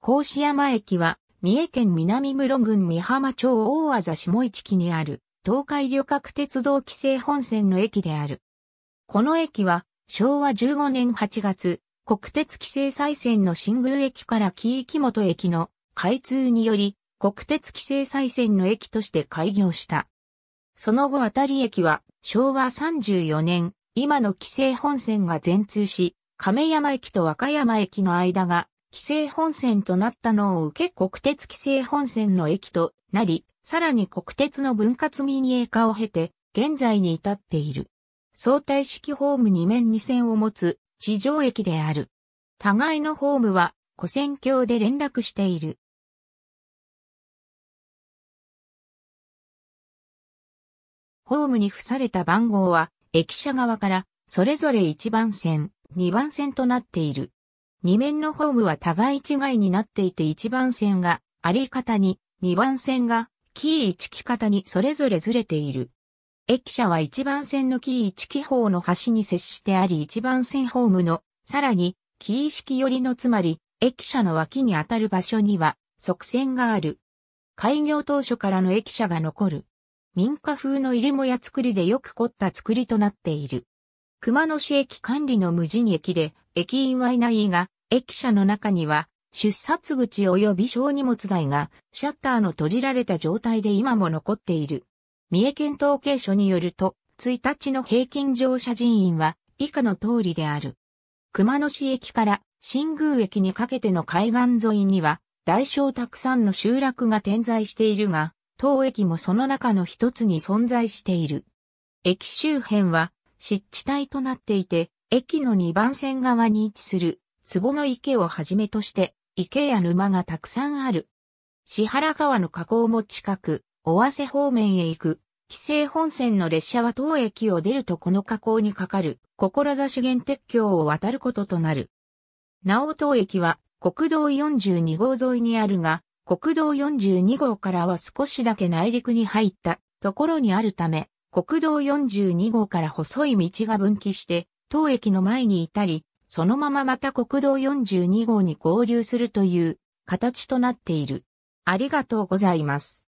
甲子山駅は、三重県南室郡美浜町大和下市木にある、東海旅客鉄道規制本線の駅である。この駅は、昭和15年8月、国鉄規制再線の新宮駅から紀域本駅の開通により、国鉄規制再線の駅として開業した。その後あたり駅は、昭和34年、今の規制本線が全通し、亀山駅と和歌山駅の間が規制本線となったのを受け国鉄規制本線の駅となり、さらに国鉄の分割民営化を経て、現在に至っている。相対式ホーム2面2線を持つ地上駅である。互いのホームは、古線橋で連絡している。ホームに付された番号は、駅舎側から、それぞれ1番線、2番線となっている。2面のホームは互い違いになっていて1番線があり方に、2番線がキー1機方にそれぞれずれている。駅舎は1番線のキー1機方の端に接してあり1番線ホームの、さらに、キー式寄りのつまり、駅舎の脇にあたる場所には、側線がある。開業当初からの駅舎が残る。民家風の入りもや作りでよく凝った作りとなっている。熊野市駅管理の無人駅で、駅員はいないが、駅舎の中には、出発口及び小荷物台が、シャッターの閉じられた状態で今も残っている。三重県統計所によると、1日の平均乗車人員は、以下の通りである。熊野市駅から新宮駅にかけての海岸沿いには、大小たくさんの集落が点在しているが、当駅もその中の一つに存在している。駅周辺は湿地帯となっていて、駅の2番線側に位置する、壺の池をはじめとして、池や沼がたくさんある。支原川の河口も近く、尾瀬方面へ行く。規制本線の列車は当駅を出るとこの河口にかかる、志原鉄橋を渡ることとなる。なお当駅は、国道42号沿いにあるが、国道42号からは少しだけ内陸に入ったところにあるため、国道42号から細い道が分岐して、当駅の前に至り、そのまままた国道42号に合流するという形となっている。ありがとうございます。